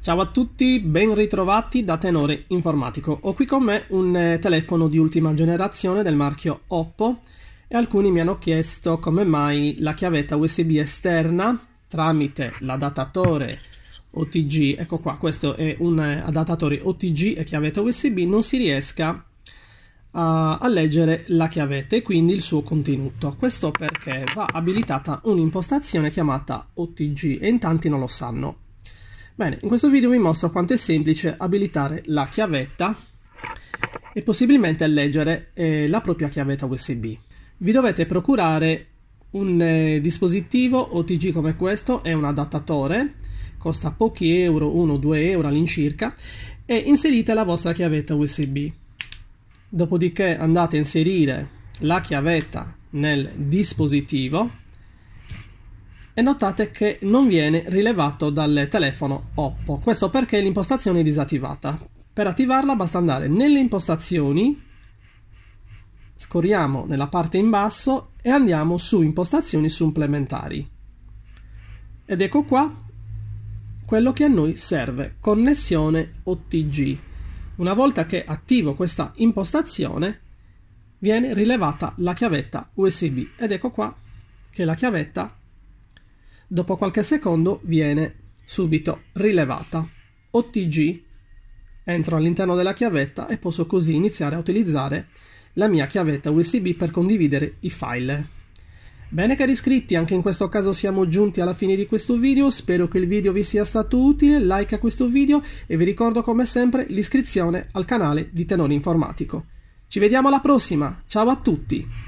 Ciao a tutti, ben ritrovati da Tenore Informatico. Ho qui con me un eh, telefono di ultima generazione del marchio Oppo e alcuni mi hanno chiesto come mai la chiavetta USB esterna tramite l'adattatore OTG, ecco qua, questo è un eh, adattatore OTG e chiavetta USB, non si riesca a, a leggere la chiavetta e quindi il suo contenuto. Questo perché va abilitata un'impostazione chiamata OTG e in tanti non lo sanno. Bene, in questo video vi mostro quanto è semplice abilitare la chiavetta e possibilmente leggere eh, la propria chiavetta USB. Vi dovete procurare un eh, dispositivo OTG come questo, è un adattatore, costa pochi euro, 1-2 euro all'incirca, e inserite la vostra chiavetta USB. Dopodiché andate a inserire la chiavetta nel dispositivo e notate che non viene rilevato dal telefono Oppo. Questo perché l'impostazione è disattivata. Per attivarla basta andare nelle impostazioni, scorriamo nella parte in basso e andiamo su impostazioni supplementari. Ed ecco qua quello che a noi serve, connessione OTG. Una volta che attivo questa impostazione, viene rilevata la chiavetta USB ed ecco qua che la chiavetta Dopo qualche secondo viene subito rilevata. OTG, entro all'interno della chiavetta e posso così iniziare a utilizzare la mia chiavetta USB per condividere i file. Bene cari iscritti, anche in questo caso siamo giunti alla fine di questo video, spero che il video vi sia stato utile, like a questo video e vi ricordo come sempre l'iscrizione al canale di Tenore Informatico. Ci vediamo alla prossima, ciao a tutti!